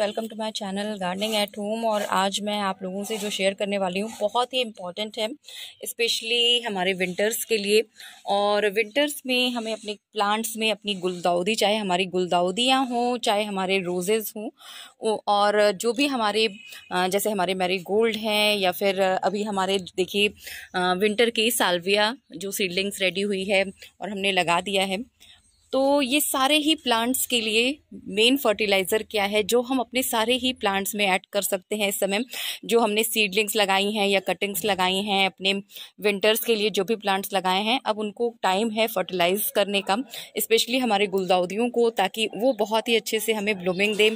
welcome to my channel gardening at home और आज मैं आप लोगों से जो शेयर करने वाली हूँ बहुत ही इम्पॉर्टेंट है इस्पेशली हमारे विंटर्स के लिए और विंटर्स में हमें अपने प्लांट्स में अपनी गुलदाउदी चाहे हमारी गुलदाउदियाँ हों चाहे हमारे रोजेज़ हों और जो भी हमारे जैसे हमारे मैरी गोल्ड हैं या फिर अभी हमारे देखिए विंटर की सालविया जो सीडलिंग्स रेडी हुई है और हमने लगा दिया है तो ये सारे ही प्लांट्स के लिए मेन फर्टिलाइज़र क्या है जो हम अपने सारे ही प्लांट्स में ऐड कर सकते हैं इस समय जो हमने सीडलिंग्स लगाई हैं या कटिंग्स लगाई हैं अपने विंटर्स के लिए जो भी प्लांट्स लगाए हैं अब उनको टाइम है फर्टिलाइज़ करने का स्पेशली हमारे गुलदाउदियों को ताकि वो बहुत ही अच्छे से हमें ब्लूमिंग दे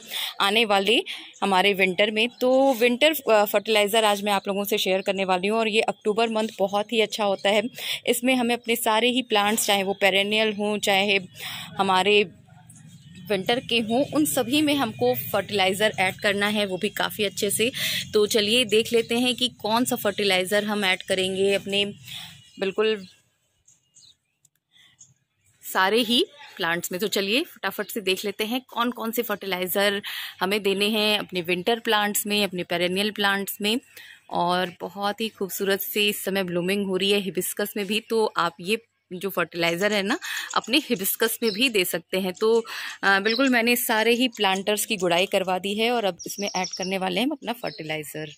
आने वाले हमारे विंटर में तो विंटर फर्टिलाइज़र आज मैं आप लोगों से शेयर करने वाली हूँ और ये अक्टूबर मंथ बहुत ही अच्छा होता है इसमें हमें अपने सारे ही प्लांट्स चाहे वो पेरेनियल हों चाहे हमारे विंटर के हों उन सभी में हमको फर्टिलाइज़र ऐड करना है वो भी काफ़ी अच्छे से तो चलिए देख लेते हैं कि कौन सा फर्टिलाइज़र हम ऐड करेंगे अपने बिल्कुल सारे ही प्लांट्स में तो चलिए फटाफट से देख लेते हैं कौन कौन से फर्टिलाइज़र हमें देने हैं अपने विंटर प्लांट्स में अपने पेरेनियल प्लांट्स में और बहुत ही खूबसूरत से इस समय ब्लूमिंग हो रही है हिबिस्कस में भी तो आप ये जो फर्टिलाइज़र है ना अपने हिबिस्कस में भी दे सकते हैं तो आ, बिल्कुल मैंने सारे ही प्लांटर्स की गुड़ाई करवा दी है और अब इसमें ऐड करने वाले हैं अपना फर्टिलाइज़र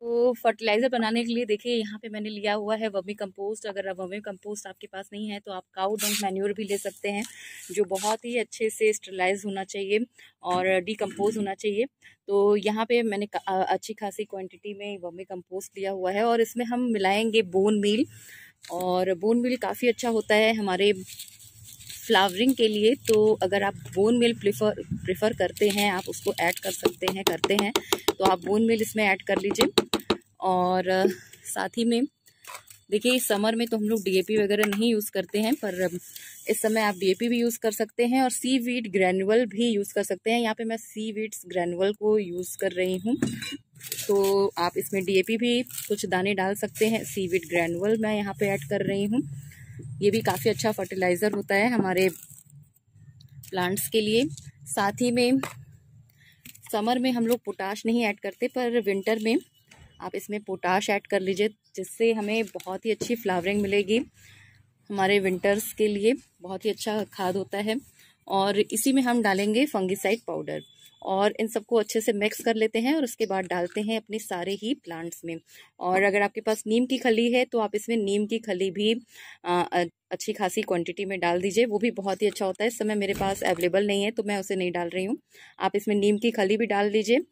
तो फर्टिलाइज़र बनाने के लिए देखिए यहाँ पे मैंने लिया हुआ है वमी कंपोस्ट अगर वमी कंपोस्ट आपके पास नहीं है तो आप काउ डंक मैन्योर भी ले सकते हैं जो बहुत ही अच्छे से स्टरलाइज होना चाहिए और डिकम्पोज होना चाहिए तो यहाँ पे मैंने अच्छी खासी क्वांटिटी में वमी कंपोस्ट लिया हुआ है और इसमें हम मिलाएंगे बोन मील और बोन मिल काफ़ी अच्छा होता है हमारे फ्लावरिंग के लिए तो अगर आप बोन मिल प्रिफर प्रिफर करते हैं आप उसको ऐड कर सकते हैं करते हैं तो आप बोन मिल इसमें ऐड कर लीजिए और साथ ही में देखिए इस समर में तो हम लोग डी वगैरह नहीं यूज़ करते हैं पर इस समय आप डी भी यूज़ कर सकते हैं और सी वीट ग्रैनुअल भी यूज़ कर सकते हैं यहाँ पे मैं सी वीट्स ग्रैनुअल को यूज़ कर रही हूँ तो आप इसमें डीएपी भी कुछ दाने डाल सकते हैं सीविड ग्रैनुअल मैं यहाँ पे ऐड कर रही हूँ ये भी काफ़ी अच्छा फर्टिलाइज़र होता है हमारे प्लांट्स के लिए साथ ही में समर में हम लोग पोटाश नहीं ऐड करते पर विंटर में आप इसमें पोटाश ऐड कर लीजिए जिससे हमें बहुत ही अच्छी फ्लावरिंग मिलेगी हमारे विंटर्स के लिए बहुत ही अच्छा खाद होता है और इसी में हम डालेंगे फंगिसाइड पाउडर और इन सबको अच्छे से मिक्स कर लेते हैं और उसके बाद डालते हैं अपने सारे ही प्लांट्स में और अगर आपके पास नीम की खली है तो आप इसमें नीम की खली भी अच्छी खासी क्वांटिटी में डाल दीजिए वो भी बहुत ही अच्छा होता है इस समय मेरे पास अवेलेबल नहीं है तो मैं उसे नहीं डाल रही हूँ आप इसमें नीम की खली भी डाल दीजिए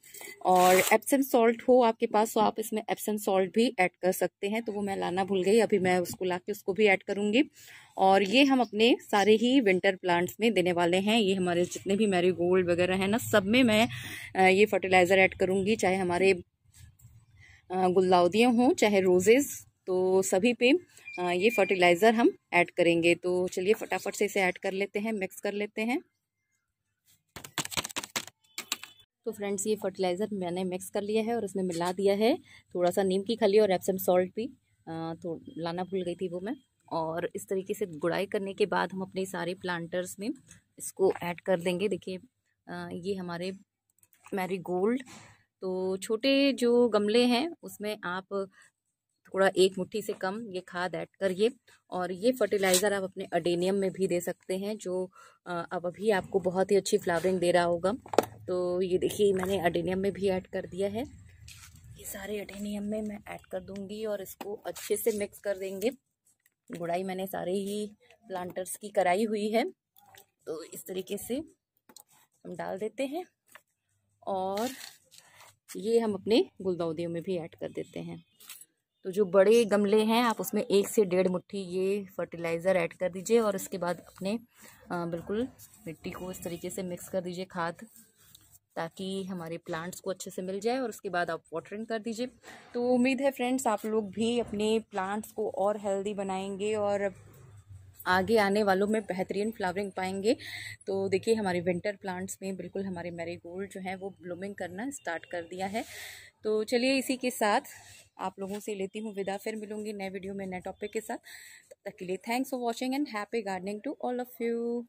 और एप्सन सॉल्ट हो आपके पास तो आप इसमें एप्सन सॉल्ट भी ऐड कर सकते हैं तो वो मैं लाना भूल गई अभी मैं उसको ला के उसको भी ऐड करूँगी और ये हम अपने सारे ही विंटर प्लांट्स में देने वाले हैं ये हमारे जितने भी मेरी गोल्ड वगैरह हैं ना सब में मैं ये फर्टिलाइज़र ऐड करूँगी चाहे हमारे गुलदाउदियाँ हों चाहे रोजेज़ तो सभी पे ये फर्टिलाइज़र हम ऐड करेंगे तो चलिए फटाफट से इसे ऐड कर लेते हैं मिक्स कर लेते हैं तो फ्रेंड्स ये फर्टिलाइज़र मैंने मिक्स कर लिया है और इसमें मिला दिया है थोड़ा सा नीम की खली और एप्सम सॉल्ट भी तो लाना भूल गई थी वो मैं और इस तरीके से गुड़ाई करने के बाद हम अपने सारे प्लांटर्स में इसको ऐड कर देंगे देखिए ये हमारे मैरी गोल्ड तो छोटे जो गमले हैं उसमें आप थोड़ा एक मुट्ठी से कम ये खाद ऐड करिए और ये फर्टिलाइज़र आप अपने अडेनियम में भी दे सकते हैं जो अब अभी आपको बहुत ही अच्छी फ्लावरिंग दे रहा होगा तो ये देखिए मैंने अडेनियम में भी ऐड कर दिया है ये सारे अडेनियम में मैं ऐड कर दूँगी और इसको अच्छे से मिक्स कर देंगे गुड़ाई मैंने सारे ही प्लांटर्स की कराई हुई है तो इस तरीके से हम डाल देते हैं और ये हम अपने गुलदाउदियों में भी ऐड कर देते हैं तो जो बड़े गमले हैं आप उसमें एक से डेढ़ मुट्ठी ये फर्टिलाइज़र ऐड कर दीजिए और उसके बाद अपने बिल्कुल मिट्टी को इस तरीके से मिक्स कर दीजिए खाद ताकि हमारे प्लांट्स को अच्छे से मिल जाए और उसके बाद आप वाटरिंग कर दीजिए तो उम्मीद है फ्रेंड्स आप लोग भी अपने प्लांट्स को और हेल्दी बनाएंगे और आगे आने वालों में बेहतरीन फ्लावरिंग पाएंगे तो देखिए हमारे विंटर प्लांट्स में बिल्कुल हमारे मेरीगोल्ड जो हैं वो ब्लूमिंग करना स्टार्ट कर दिया है तो चलिए इसी के साथ आप लोगों से लेती हूँ विदा फिर मिलूंगी नए वीडियो में नए टॉपिक के साथ तब तक के लिए thanks for watching and happy gardening to all of you